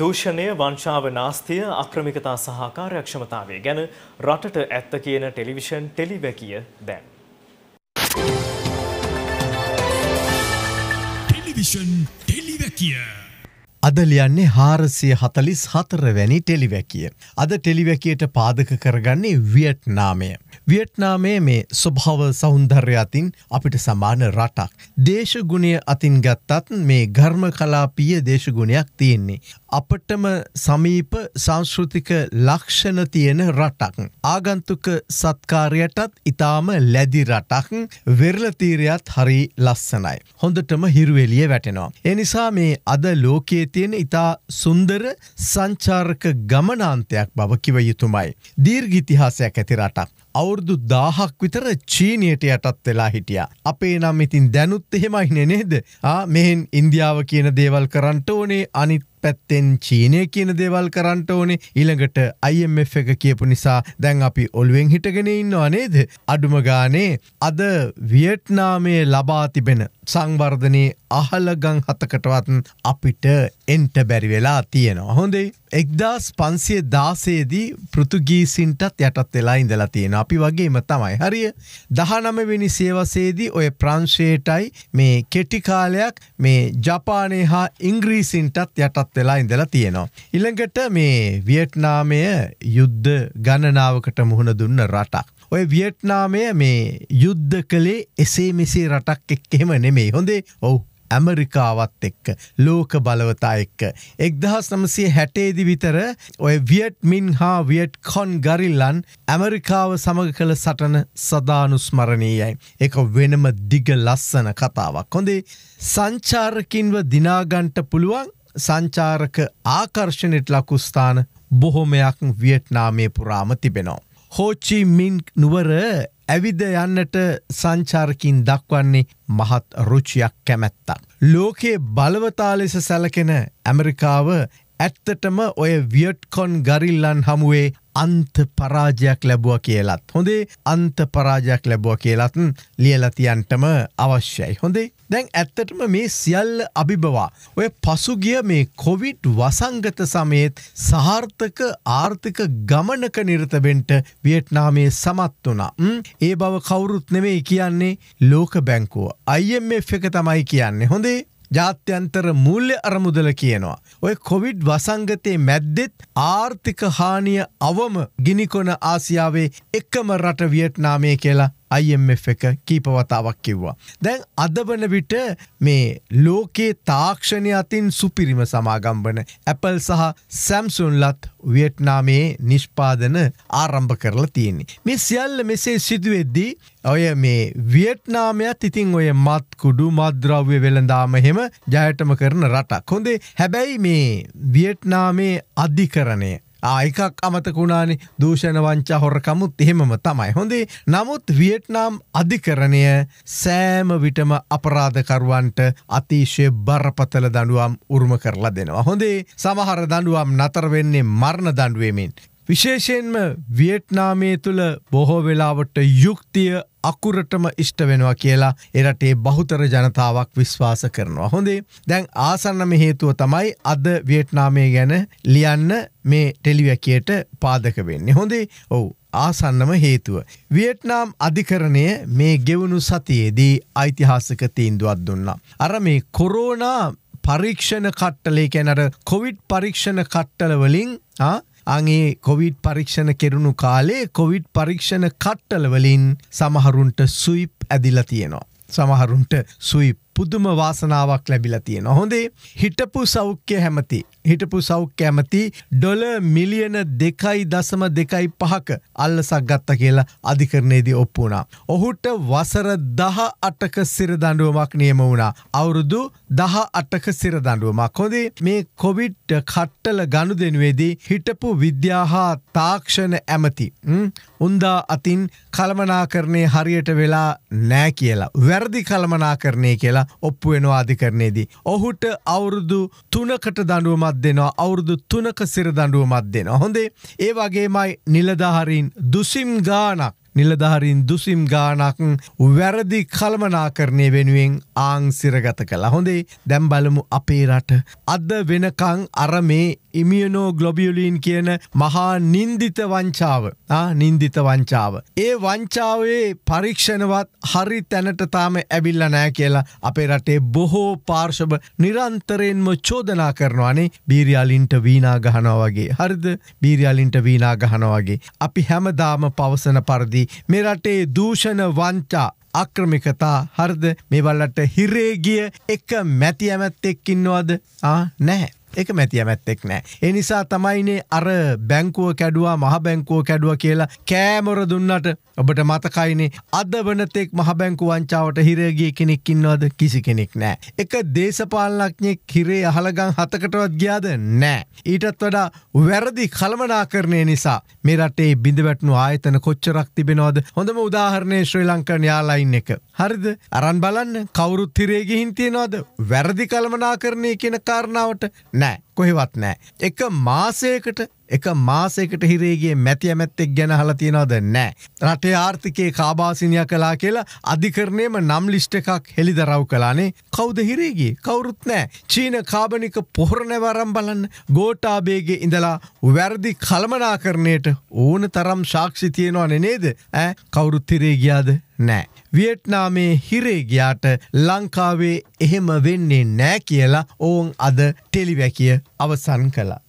දූෂණය වංශාව නාස්තිය අක්‍රමිකතා සහකාරයක්ක්ෂමතාවේ ගැන රටට ඇත්ත කියන ටෙලිවිෂන් ටෙලිවැකිය දැන්. අද ලියන්නේ හාරසිය හතලිස් හතර වැනි ටෙලිවැකිය. අද ටෙලිවැකියට පාදක කරගන්නේ වියට්නාමය. වියට්නාමයේ මේ ස්වභාව සෞන්දර්ය අතින් අපිට සමාන රටක්. දේශගුණය අතින් ගත්තත් මේ ඝර්ම කලාපීය දේශගුණයක් තියෙන්නේ. අපටම සමීප සංස්කෘතික ලක්ෂණ තියෙන රටක්. ආගන්තුක සත්කාරයටත් ඉතාම ලැදි රටක් වෙරලතීරයත් හරි ලස්සනයි. හොඳටම හිරුවෙලිය වැටෙනවා. එනිසා මේ අද ලෝකයේ තියෙන ඉතා සුන්දර සංචාරක ගමනාන්තයක් බව කිව යුතුමයි. දීර්ඝ ඉතිහාසයක් ඇති රටක්. අවුරුදු දාහක් විතර චීනයට යටත් වෙලා හිටිය. අපේ නම් ඉතින් දැනුත් එහෙමයින නේද මෙහෙන් ඉන්දියාව කියන දේවල් කරන්ට ඕනේ අනිත් පැත්තෙන් චීනය කියන දේවල් කරන්ට ඕනේ ඉළඟට අයිF එක කියපු නිසා දැන් අපි ඔල්ුවෙන් හිටගෙන ඉන්නවා නේද. අඩුමගානේ අද වියට්නාමය ලබා තිබෙන සංවර්ධනයේ අහලගං හතකටවත් අපිට එන්ට බැරි වෙලා තියෙනවා. හොඳේ එක්දස් පන්සිය දාසේදී පෘතුගීසින්ටත් යටත් වෙලා ඉඳලා තියෙන අපි වගේම තමයි හරිය දහනමවෙනි සේවසේදී ඔය ප්‍රංශයටයි මේ කෙටිකාලයක් මේ ජපානය හා ඉංග්‍රීසින්ටත් යටත් වෙලා ඉඳලා තියෙනවා. ඉළඟට මේ වියට්නාමය යුද්ධ ගණනාවකට මුහුණ දුන්න රටක්. ඔය වියට්නාමය මේ යුද්ධ කළේ එසේ මෙසේ රටක් එක් එහෙම නෙමේ හොඳේ ඔවු ඇමරිකාවත් එක්ක ලෝක බලවතා එක්ක. එක්දහස් නමසේ හැටේදි විතර ඔය වියට් මින් හා වියට් කොන් ගරිල්ලන් ඇමරිකාව සමඟ කළ සටන සදානුස්මරණීයයි. එක වෙනම දිග ලස්සන කතාවක්. හොඳේ සංචාරකින්ව දිනාගන්ට පුළුවන් සංචාරක ආකර්ෂණයට ලකුස්ථාන බොහොමයක් වියට්නාමේ පුරාම තිබෙනවා. හෝචි මින් නුවර ඇවිද යන්නට සංචාරකින් දක්වන්නේ මහත් රුචියක් කැමැත්තක්. ලෝකයේ බලවතා ලෙස සැලකෙන ඇමරිකාව ඇත්තටම ඔය වියට්කොන් ගරිල්ලන් හමුවේ අන්ත පරාජයක් ලැබුව කියලත්. හොඳේ අන්ත පරාජයක් ලැබුව කියලත් ලියලතියන්ටම අවශ්‍යයි. හොඳේ දැන් ඇත්තටම මේ සියල්ල අභිබවා. ඔය පසුගිය මේ කොවිට් වසංගත සමයත් සාර්ථක ආර්ථික ගමනක නිර්තබෙන්ට වියට්නාමේ සමත් වනා. ඒ බව කවුරුත් නෙමේ කියන්නේ ලෝක බැංකුව. IMF එක තමයි කියන්නේ හොඳේ. ජාත්‍යන්තර මුල්්‍ය අරමුදල කියනවා. ඔය කොවිඩ් වසංගතයේ මැද්දෙත් ආර්ථික හානිය අවම ගිනිකොන ආසියාවේ එකම රට වියට්නාමය කියලා IMF එක කීපවතාවක් කිව්වා. දැන් අදවන විට මේ ලෝකයේ තාක්ෂණය අතින් සුපිරිම සමාගම්බන Appleල් සහ සැම්සුන්ලත් වියට්නාමයේ නිෂ්පාදන ආරම්භ කරලා තියෙන්නේ. මේ සියල්ල මෙසේ සිදුවෙද්දී ඔය මේ වියට්නාමයත් ඉතින් ඔය මත්කුඩු මද්‍රව්‍ය වෙළඳාම හෙම ජයටම කරන රටක්. හොඳේ හැබැයි මේ වියට්නාමේ අධිකරණය ආයකක් අමතකුණානි දූෂණ වංචා හොරකමුත් එහෙමම තමයි. හොඳේ නමුත් වියට්නම් අධිකරණය සෑම විටම අපරාධකරුවන්ට අතිශය බරපතල දඩුවම් උරුම කරලා දෙනවා. හොඳේ සමහර දඩුවම් නතරවෙන්නේ මරණ දඩුවමින්. විශේෂයෙන්ම වියට්නාමේ තුළ බොහෝ වෙලාවට යුක්තිය අකුරටම ඉෂ්ට වෙනවා කියලා එරටේ බහුතර ජනතාවක් විශ්වාස කරනවා. හොඳේ දැන් ආසන්නම හේතුව තමයි අද වියට්නාමය ගැන ලියන්න මේ ටෙලිවැකියට පාදක වෙන්නේ. හොඳේ ඔවු ආසන්නම හේතුව. වියට්නාම් අධිකරණය මේ ගෙවුණු සතියේදී ඓතිහාසක තීන්දුවත් දුන්නා. අර මේ කොරෝනා පරීක්ෂණ කට්ටලේ කැනර කොවිඩ් පරීක්ෂණ කට්ටලවලින් අගේ කොවිඩ් පරීක්ෂණ කෙරුණු කාලේ කොවිඩ් පරීක්ෂණ කට්ටලවලින් සමහරුන්ට සුයිප් ඇදිල තියෙනවා. සමහරුන්ට සුයිප් පුදුම වාසනාවක් ලැබිලා තියෙන. හොඳේ හිටපු සෞඛ්‍ය හැමති. හිටපු සෞඛ්‍ය ඇමති ඩොල මිලියන දෙකයි දසම දෙකයි පහක අල්ලසක් ගත්ත කියලා අධිකරණයේදී ඔප්පු වුණා. ඔහුට වසර දහ අටක සිරදඩුවමක් නියම වුණා. අවුරුදු දහ අටක සිරදඩුවමක් හොදේ මේ කොවිට් කට්ටල ගණු දෙනුවේදී හිටපු විද්‍යා හා තාක්ෂණ ඇමති. උන්දා අතින් කළමනා කරණය හරියට වෙලා නෑ කියලා. වැරදි කළමනා කරණය කියලා ඔප්පු වෙනවා අධිකරණයේදී. ඔහුට අවුරුදු තුනකට දඩුවමත් දෙනවා අවුරුදු තුනක සිර දඩුවමත් දෙෙන. හොඳේ ඒ වගේමයි නිලධහරින් දුසිම් ගානක් නිලධාරින් දුසිම් ගානක් වැරදි කළමනාකරණය වෙනුවෙන් ආංසිරගත කළ හොඳේ දැම් බලමු අපේ රට. අද වෙනකං අර මේ ඉමියනෝ ග්ලොබියලීන් කියන මහා නින්දිත වංචාව නින්දිත වංචාව. ඒ වංචාවේ පරීක්ෂණවත් හරි තැනට තාම ඇවිල්ල නෑ කියලා අපේ රටේ බොහෝ පාර්ශභ නිරන්තරයෙන්ම චෝදනා කරනවානේ බීරියාලින්ට වීනා ගහනවා වගේ හරිද බීරියාලින්ට වීනා ගහන වගේ. අපි හැමදාම පවසන පරදි මේ රටේ දූෂණ වංචා අක්‍රමිකතා හරිද මේ බල්ලට හිරේ ගිය එක මැති ඇමැත්තෙක් ඉන්නවද ආ නැහැ එකමැති ඇමැත්තෙක් නෑ. එනිසා තමයිනේ අර බැංකුව කැඩුවා මහ බැංකුව කැඩුව කියලා කෑමොර දුන්නට ඔබට මතකයිනේ අද වනතෙක් මහ බැංකු වංචාවට හිරගිය කෙනෙක් ඉන්නවද කිසි කෙනෙක් නෑ. එක දේශපාලනඥයෙක් හිරේ අහලගං හතකටවත් ගියාද නෑ. ඊටත් වඩා වැරදි කළමනාකරණය නිසා මේ රටේ බිඳවැටනු ආයතන කොච්චරක් තිබෙනවද හොඳම උදාහරණය ශ්‍රී ලංකන් යාලයින් එක. හරිද අරන් බලන්න කවුරුත් හිරේගිහින් තියෙනවද වැරදි කළමනාකරණය කියන කාරණාවට නෑ. නැහැ. කොහෙවත් නැහැ. එක මාසයකට එක මාසයකට හිරේගේ මැති ඇමැත්තෙක් ගැන අහලා තියනවද නැහැ. රටේ ආර්ථිකයේ කාබාසිනිය කළා කියලා අධිකරණයම නම් ලිස්ට් එකක් හෙළිදරව් කළානේ. කවුද හිරේගේ? කවුරුත් නැහැ. චීන කාබනික පොහොරණවරම් බලන්න ගෝඨාභයගේ ඉඳලා වැරදි කළමනාකරණයට ඕන තරම් සාක්ෂි තියෙනවනේ නේද? ඈ කවුරුත් හිරේ ගියාද? නෑ. වියට්නාමේ හිරේගයාට ලංකාවේ එහෙම වෙන්නේ නෑ කියලා ඔවුන් අද ටෙලිවැකිය අවසන් කලා.